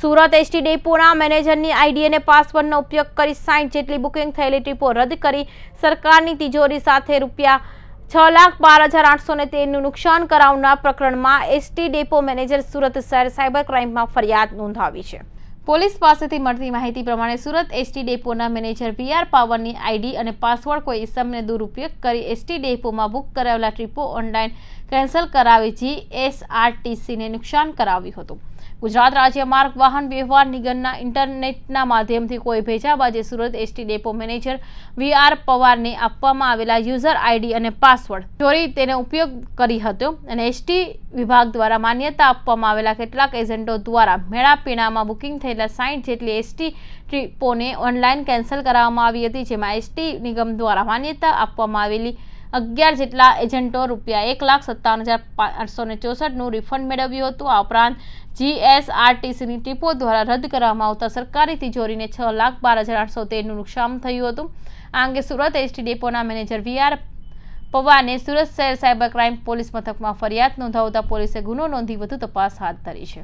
Surat ST ડેપોના મેનેજરની અને પાસવર્ડનો ઉપયોગ કરી સાઈઠ જેટલી બુકિંગ થયેલી ટ્રીપો રદ કરી સરકારની તિજોરી સાથે રૂપિયા છ લાખ બાર હજાર આઠસો ને તેરનું નુકસાન કરાવનાર પ્રકરણમાં એસટી ડેપો મેનેજર સુરત શહેર સાયબર ક્રાઇમમાં ફરિયાદ નોંધાવી છે પોલીસ પાસેથી મળતી માહિતી પ્રમાણે સુરત એસટી ડેપોના મેનેજર વી આર પાવરની આઈડી અને પાસવર્ડ કોઈ ઇસમને દુરુપયોગ કરી એસટી ડેપોમાં બુક કરાવેલા ટ્રીપો ઓનલાઈન કેન્સલ કરાવી જી જીએસઆરટીસીને નુકસાન કરાવ્યું હતું ગુજરાત રાજ્ય માર્ગ વાહન વ્યવહાર નિગમના ઇન્ટરનેટના માધ્યમથી કોઈ ભેજા બાજે Surat ST depot manager V R પવારને આપવામાં આવેલા યુઝર આઈડી અને પાસવર્ડ ચોરી તેનો ઉપયોગ કરી હતો અને એસટી વિભાગ દ્વારા માન્યતા આપવામાં આવેલા કેટલાક એજન્ટો દ્વારા મેળાપીણામાં બુકિંગ થયેલા સાઠ જેટલી એસટી ટ્રીપોને ઓનલાઈન કેન્સલ કરાવવામાં આવી હતી જેમાં એસટી નિગમ દ્વારા માન્યતા આપવામાં આવેલી અગિયાર જેટલા એજન્ટો રૂપિયા એક લાખ સત્તાવન હજાર પાંચસો ને ચોસઠનું રિફંડ મેળવ્યું હતું આ ઉપરાંત જીએસઆરટીસીની ટીપો દ્વારા રદ કરવામાં આવતા સરકારી તિજોરીને છ લાખ બાર હજાર આઠસો તેરનું નુકસાન થયું હતું આ અંગે સુરત એસટી ડેપોના મેનેજર વીઆર પવારને સુરત શહેર સાયબર ક્રાઇમ પોલીસ મથકમાં ફરિયાદ નોંધાવતા પોલીસે ગુનો નોંધી વધુ તપાસ હાથ ધરી છે